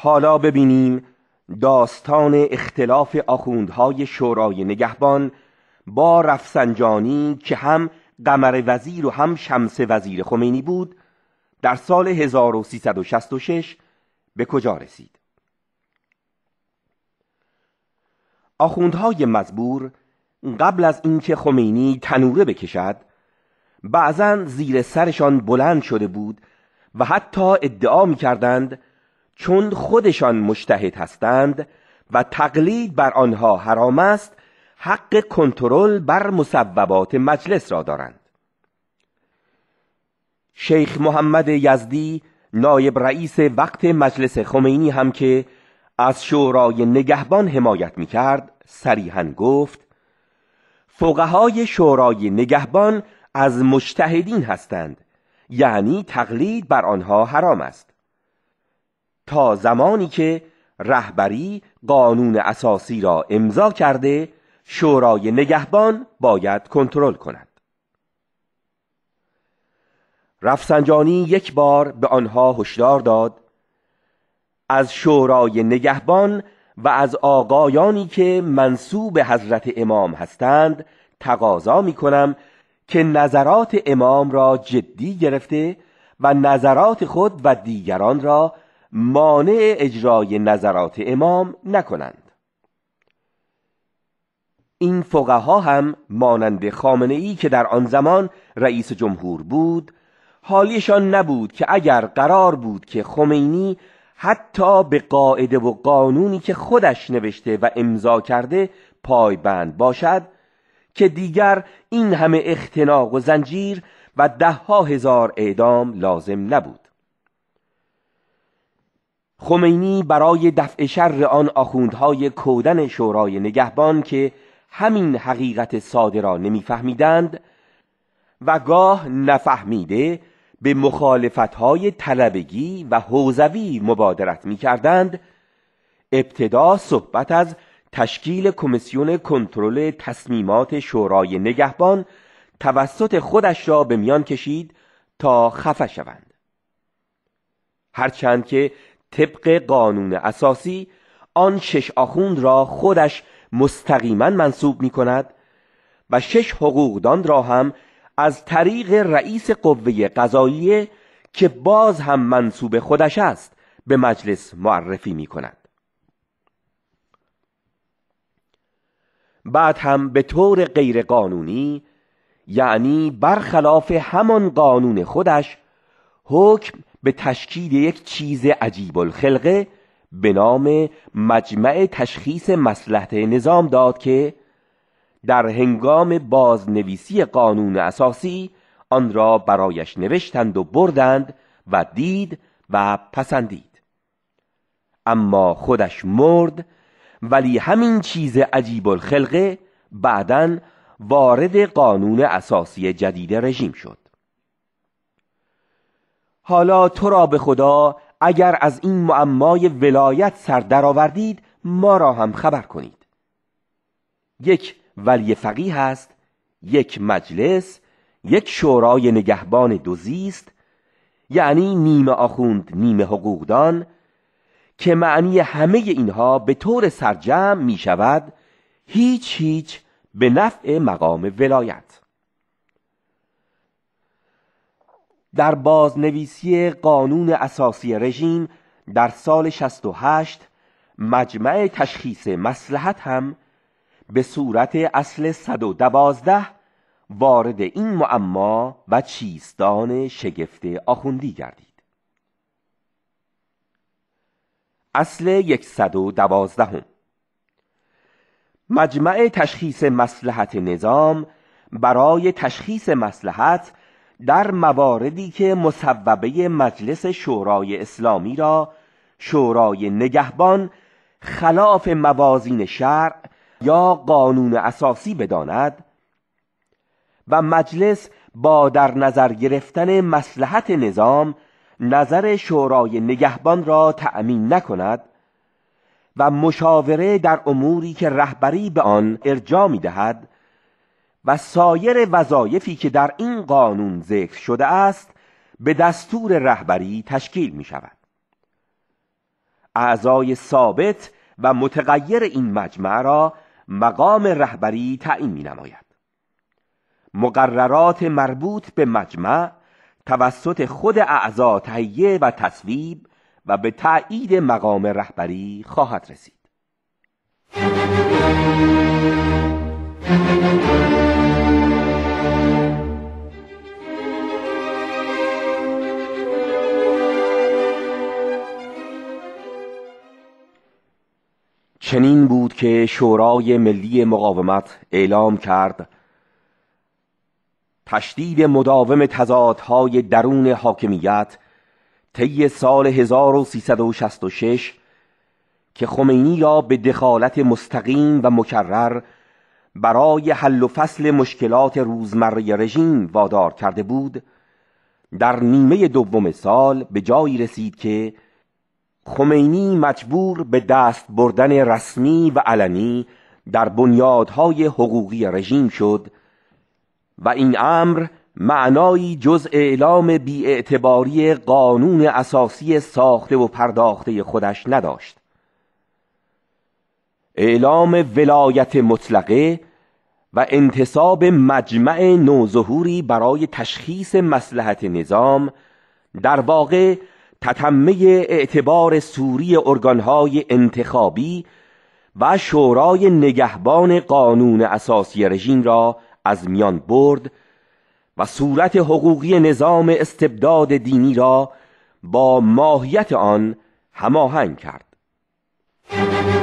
حالا ببینیم داستان اختلاف آخوندهای شورای نگهبان با رفسنجانی که هم قمر وزیر و هم شمس وزیر خمینی بود در سال 1366 به کجا رسید آخوندهای مزبور قبل از اینکه خمینی تنوره بکشد بعضا زیر سرشان بلند شده بود و حتی ادعا می چون خودشان مشتهد هستند و تقلید بر آنها حرام است حق کنترل بر مصوبات مجلس را دارند شیخ محمد یزدی نایب رئیس وقت مجلس خمینی هم که از شورای نگهبان حمایت می کرد سریحا گفت فقهای شورای نگهبان از مشتهدین هستند یعنی تقلید بر آنها حرام است تا زمانی که رهبری قانون اساسی را امضا کرده شورای نگهبان باید کنترل کند رفسنجانی یک بار به آنها هشدار داد از شورای نگهبان و از آقایانی که منصوب حضرت امام هستند تقاضا می کنم که نظرات امام را جدی گرفته و نظرات خود و دیگران را مانع اجرای نظرات امام نکنند این فقها هم مانند خامنه ای که در آن زمان رئیس جمهور بود حالیشان نبود که اگر قرار بود که خمینی حتی به قاعده و قانونی که خودش نوشته و امضا کرده پایبند باشد که دیگر این همه اختناق و زنجیر و ها هزار اعدام لازم نبود خمینی برای دفع شر آن آخوندهای کودن شورای نگهبان که همین حقیقت ساده را نمیفهمیدند و گاه نفهمیده به مخالفتهای طلبگی و حوزوی مبادرت میکردند ابتدا صحبت از تشکیل کمیسیون کنترل تصمیمات شورای نگهبان توسط خودش را به میان کشید تا خفه شوند هرچند که طبق قانون اساسی آن شش آخوند را خودش مستقیما منصوب می کند و شش حقوقدان را هم از طریق رئیس قوه قضایی که باز هم منصوب خودش است به مجلس معرفی می کند بعد هم به طور غیرقانونی یعنی برخلاف همان قانون خودش حکم به تشکیل یک چیز عجیب الخلقه به نام مجمع تشخیص مسلحت نظام داد که در هنگام بازنویسی قانون اساسی آن را برایش نوشتند و بردند و دید و پسندید اما خودش مرد ولی همین چیز عجیب الخلقه بعداً وارد قانون اساسی جدید رژیم شد حالا تو را به خدا اگر از این معمای ولایت سر درآوردید ما را هم خبر کنید یک ولی فقیه است یک مجلس یک شورای نگهبان دوزیست یعنی نیمه آخوند نیمه حقوقدان که معنی همه اینها به طور سرجم می شود هیچ هیچ به نفع مقام ولایت در بازنویسی قانون اساسی رژیم در سال 68 مجمع تشخیص مسلحت هم به صورت اصل 112 وارد این معما و چیستان شگفت آخوندی گردید اصل 112 هم. مجمع تشخیص مسلحت نظام برای تشخیص مسلحت در مواردی که مصوبه مجلس شورای اسلامی را شورای نگهبان خلاف موازین شرع یا قانون اساسی بداند و مجلس با در نظر گرفتن مسلحت نظام نظر شورای نگهبان را تأمین نکند و مشاوره در اموری که رهبری به آن ارجا می و سایر وظایفی که در این قانون ذکر شده است به دستور رهبری تشکیل می شود اعضای ثابت و متغیر این مجمع را مقام رهبری تعیین می نماید مقررات مربوط به مجمع توسط خود اعضا تهیه و تصویب و به تایید مقام رهبری خواهد رسید چنین بود که شورای ملی مقاومت اعلام کرد تشدید مداوم تضادهای درون حاکمیت طی سال 1366 که خمینی را به دخالت مستقیم و مکرر برای حل و فصل مشکلات روزمره رژیم وادار کرده بود در نیمه دوم سال به جایی رسید که خمینی مجبور به دست بردن رسمی و علنی در بنیادهای حقوقی رژیم شد و این امر معنایی جز اعلام بیاعتباری قانون اساسی ساخته و پرداخته خودش نداشت اعلام ولایت مطلقه و انتصاب مجمع نوظهوری برای تشخیص مسلحت نظام در واقع تتمه اعتبار سوری ارگانهای انتخابی و شورای نگهبان قانون اساسی رژیم را از میان برد و صورت حقوقی نظام استبداد دینی را با ماهیت آن هماهنگ کرد